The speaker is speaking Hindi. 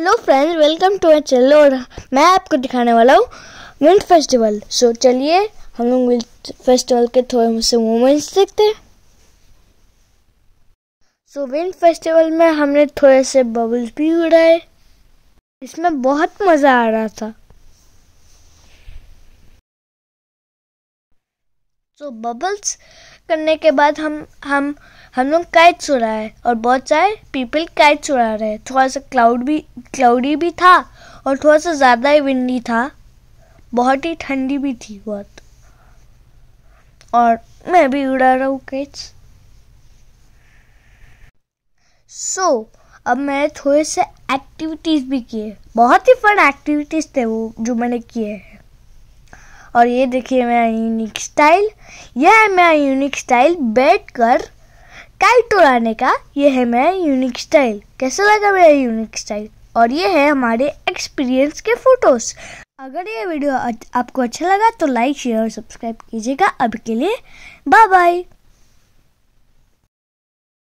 hello friends welcome to my channel और मैं आपको दिखाने वाला हूँ विंड फेस्टिवल सो so, चलिए हम लोग विंड फेस्टिवल के थोड़े से मोमेंट्स देखते हैं सो विंड फेस्टिवल में हमने थोड़े से बबल्स भी उड़ाए इसमें बहुत मज़ा आ रहा था सो so, बबल्स करने के बाद हम हम हम लोग काइट्स उड़ा है और बहुत सारे पीपल काइट्स उड़ा रहे हैं थोड़ा सा क्लाउड भी क्लाउडी भी था और थोड़ा सा ज़्यादा ही विंडी था बहुत ही ठंडी भी थी बहुत और मैं भी उड़ा रहा हूँ काइट्स सो so, अब मैंने थोड़े से एक्टिविटीज़ भी किए बहुत ही फन एक्टिविटीज़ थे वो जो मैंने किए हैं और ये देखिए मेरा यूनिक स्टाइल यह है मेरा यूनिक स्टाइल बैठ कर टाइट तोड़ाने का यह है मेरा यूनिक स्टाइल कैसा लगा मेरा यूनिक स्टाइल और ये है हमारे एक्सपीरियंस के फोटोज अगर ये वीडियो आपको अच्छा लगा तो लाइक शेयर और सब्सक्राइब कीजिएगा अब के लिए बाय बाय